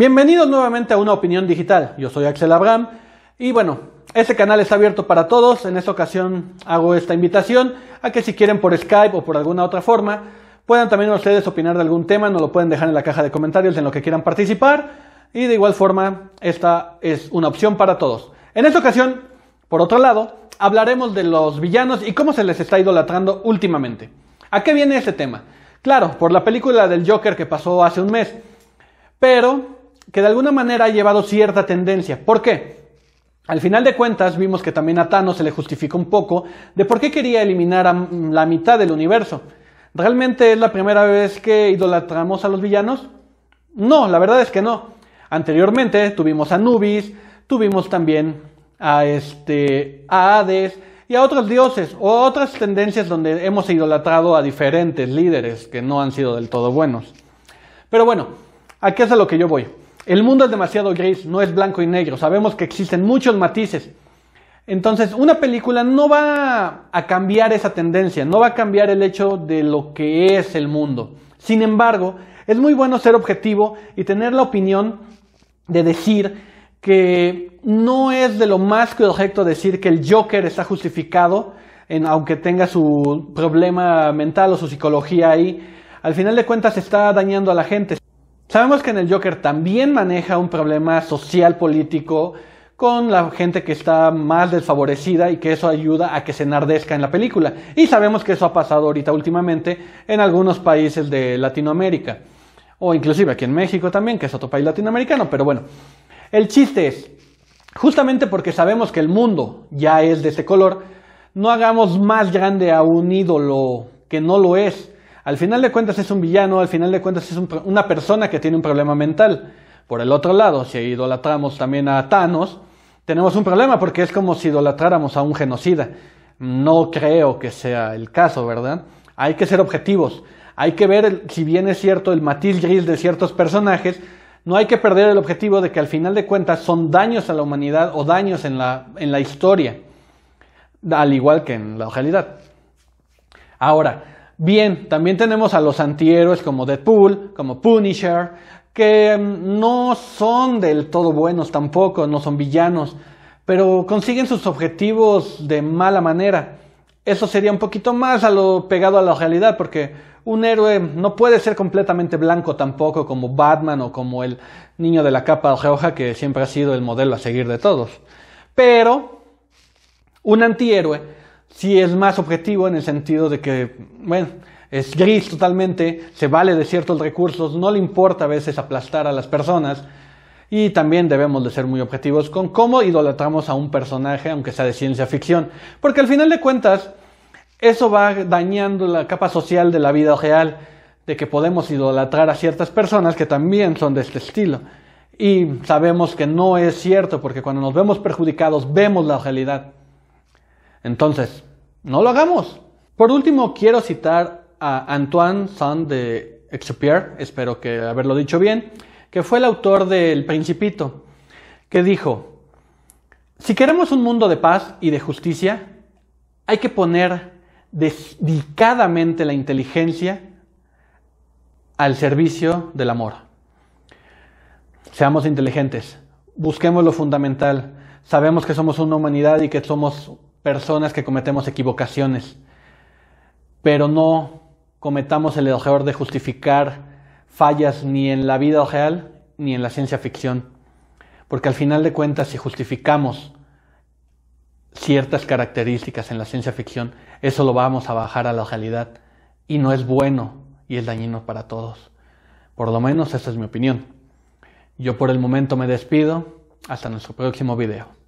Bienvenidos nuevamente a una opinión digital. Yo soy Axel Abraham y bueno, este canal está abierto para todos. En esta ocasión hago esta invitación a que si quieren por Skype o por alguna otra forma, puedan también ustedes opinar de algún tema, nos lo pueden dejar en la caja de comentarios en lo que quieran participar y de igual forma esta es una opción para todos. En esta ocasión, por otro lado, hablaremos de los villanos y cómo se les está idolatrando últimamente. ¿A qué viene este tema? Claro, por la película del Joker que pasó hace un mes, pero que de alguna manera ha llevado cierta tendencia. ¿Por qué? Al final de cuentas vimos que también a Thanos se le justifica un poco de por qué quería eliminar a la mitad del universo. ¿Realmente es la primera vez que idolatramos a los villanos? No, la verdad es que no. Anteriormente tuvimos a Nubis, tuvimos también a, este, Hades y a otros dioses o otras tendencias donde hemos idolatrado a diferentes líderes que no han sido del todo buenos. Pero bueno, aquí es a lo que yo voy. El mundo es demasiado gris, no es blanco y negro. Sabemos que existen muchos matices. Entonces, una película no va a cambiar esa tendencia, no va a cambiar el hecho de lo que es el mundo. Sin embargo, es muy bueno ser objetivo y tener la opinión de decir que no es de lo más correcto decir que el Joker está justificado, en, aunque tenga su problema mental o su psicología ahí. Al final de cuentas está dañando a la gente, Sabemos que en el Joker también maneja un problema social político con la gente que está más desfavorecida y que eso ayuda a que se enardezca en la película. Y sabemos que eso ha pasado ahorita últimamente en algunos países de Latinoamérica. O inclusive aquí en México también, que es otro país latinoamericano. Pero bueno, el chiste es, justamente porque sabemos que el mundo ya es de ese color, no hagamos más grande a un ídolo que no lo es. Al final de cuentas es un villano, al final de cuentas es una persona que tiene un problema mental. Por el otro lado, si idolatramos también a Thanos, tenemos un problema porque es como si idolatráramos a un genocida. No creo que sea el caso, ¿verdad? Hay que ser objetivos. Hay que ver, si bien es cierto, el matiz gris de ciertos personajes, no hay que perder el objetivo de que al final de cuentas son daños a la humanidad o daños en la, en la historia, al igual que en la realidad. Ahora, Bien, también tenemos a los antihéroes como Deadpool, como Punisher, que mm, no son del todo buenos tampoco, no son villanos, pero consiguen sus objetivos de mala manera. Eso sería un poquito más a lo pegado a la realidad, porque un héroe no puede ser completamente blanco tampoco como Batman o como el niño de la capa roja que siempre ha sido el modelo a seguir de todos. Pero un antihéroe si es más objetivo en el sentido de que, bueno, es gris totalmente, se vale de ciertos recursos, no le importa a veces aplastar a las personas. Y también debemos de ser muy objetivos con cómo idolatramos a un personaje, aunque sea de ciencia ficción. Porque al final de cuentas, eso va dañando la capa social de la vida real, de que podemos idolatrar a ciertas personas que también son de este estilo. Y sabemos que no es cierto, porque cuando nos vemos perjudicados, vemos la realidad. Entonces, no lo hagamos. Por último, quiero citar a Antoine Saint de Exupéry, espero que haberlo dicho bien, que fue el autor del Principito, que dijo, si queremos un mundo de paz y de justicia, hay que poner dedicadamente la inteligencia al servicio del amor. Seamos inteligentes, busquemos lo fundamental, sabemos que somos una humanidad y que somos personas que cometemos equivocaciones, pero no cometamos el error de justificar fallas ni en la vida real ni en la ciencia ficción, porque al final de cuentas si justificamos ciertas características en la ciencia ficción, eso lo vamos a bajar a la realidad y no es bueno y es dañino para todos. Por lo menos esa es mi opinión. Yo por el momento me despido. Hasta nuestro próximo video.